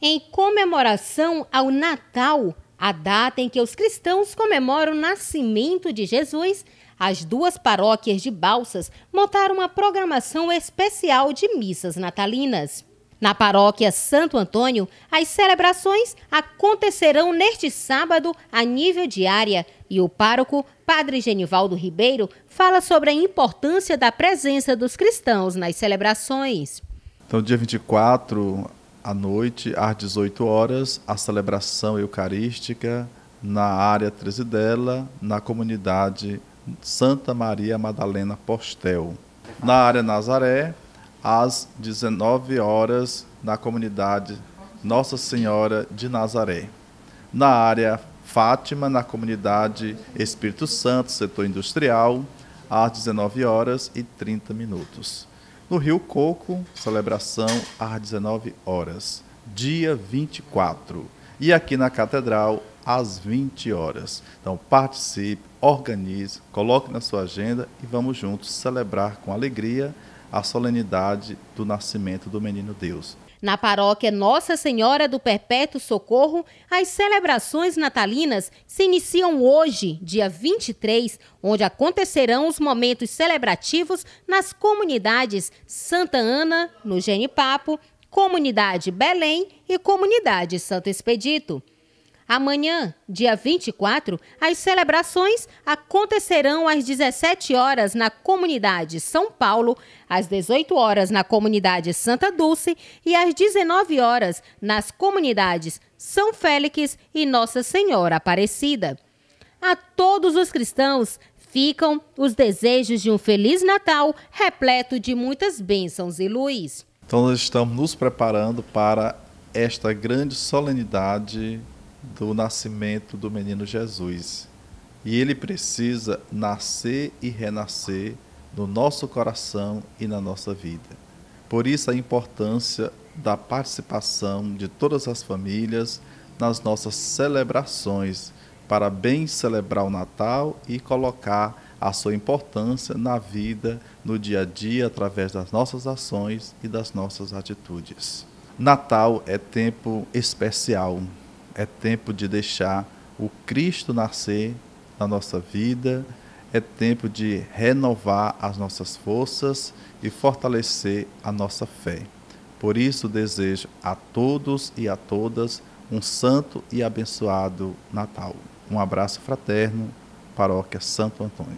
em comemoração ao Natal, a data em que os cristãos comemoram o nascimento de Jesus, as duas paróquias de Balsas montaram uma programação especial de missas natalinas. Na paróquia Santo Antônio, as celebrações acontecerão neste sábado a nível de área e o pároco, Padre Genivaldo Ribeiro, fala sobre a importância da presença dos cristãos nas celebrações. Então, dia 24, à noite, às 18 horas, a celebração eucarística na área Tresidela, na comunidade Santa Maria Madalena Postel. Na área Nazaré, às 19 horas, na comunidade Nossa Senhora de Nazaré. Na área Fátima, na comunidade Espírito Santo, setor industrial, às 19 horas e 30 minutos no Rio Coco, celebração às 19 horas, dia 24. E aqui na Catedral, às 20 horas. Então participe, organize, coloque na sua agenda e vamos juntos celebrar com alegria a solenidade do nascimento do menino Deus. Na paróquia Nossa Senhora do Perpétuo Socorro, as celebrações natalinas se iniciam hoje, dia 23, onde acontecerão os momentos celebrativos nas comunidades Santa Ana, no Genipapo, Comunidade Belém e Comunidade Santo Expedito. Amanhã, dia 24, as celebrações acontecerão às 17 horas na comunidade São Paulo, às 18 horas na comunidade Santa Dulce e às 19 horas nas comunidades São Félix e Nossa Senhora Aparecida. A todos os cristãos ficam os desejos de um feliz Natal repleto de muitas bênçãos e luz. Então, nós estamos nos preparando para esta grande solenidade do nascimento do menino Jesus. E ele precisa nascer e renascer no nosso coração e na nossa vida. Por isso, a importância da participação de todas as famílias nas nossas celebrações, para bem celebrar o Natal e colocar a sua importância na vida, no dia a dia, através das nossas ações e das nossas atitudes. Natal é tempo especial, é tempo de deixar o Cristo nascer na nossa vida, é tempo de renovar as nossas forças e fortalecer a nossa fé. Por isso, desejo a todos e a todas um santo e abençoado Natal. Um abraço fraterno, Paróquia Santo Antônio.